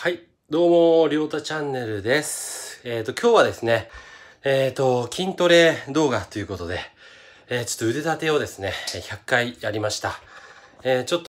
はい。どうも、りょうたチャンネルです。えっ、ー、と、今日はですね、えっ、ー、と、筋トレ動画ということで、えー、ちょっと腕立てをですね、100回やりました。えちょっと